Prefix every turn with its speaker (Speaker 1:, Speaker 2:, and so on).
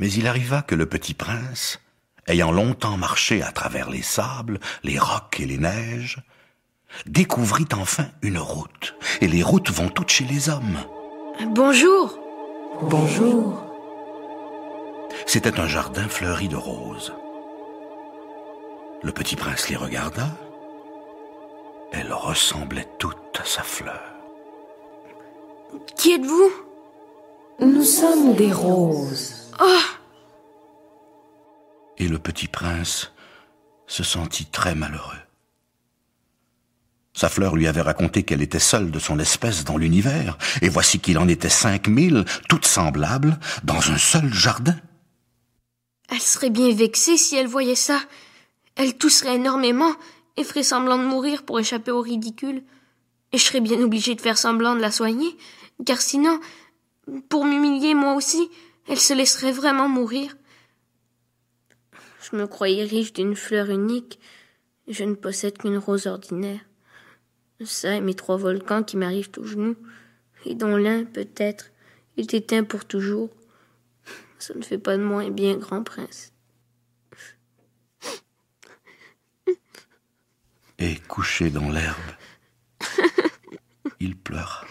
Speaker 1: Mais il arriva que le petit prince, ayant longtemps marché à travers les sables, les rocs et les neiges, découvrit enfin une route. Et les routes vont toutes chez les hommes.
Speaker 2: Bonjour.
Speaker 1: Bonjour. C'était un jardin fleuri de roses. Le petit prince les regarda. Elles ressemblaient toutes à sa fleur.
Speaker 2: Qui êtes-vous Nous sommes des roses.
Speaker 1: Oh le petit prince se sentit très malheureux. Sa fleur lui avait raconté qu'elle était seule de son espèce dans l'univers, et voici qu'il en était cinq mille, toutes semblables, dans un seul jardin.
Speaker 2: Elle serait bien vexée si elle voyait ça. Elle tousserait énormément et ferait semblant de mourir pour échapper au ridicule. Et je serais bien obligée de faire semblant de la soigner, car sinon, pour m'humilier moi aussi, elle se laisserait vraiment mourir. Je me croyais riche d'une fleur unique. Je ne possède qu'une rose ordinaire. Ça et mes trois volcans qui m'arrivent aux genoux, et dont l'un, peut-être, est éteint pour toujours. Ça ne fait pas de moi un bien grand prince.
Speaker 1: Et couché dans l'herbe, il pleure.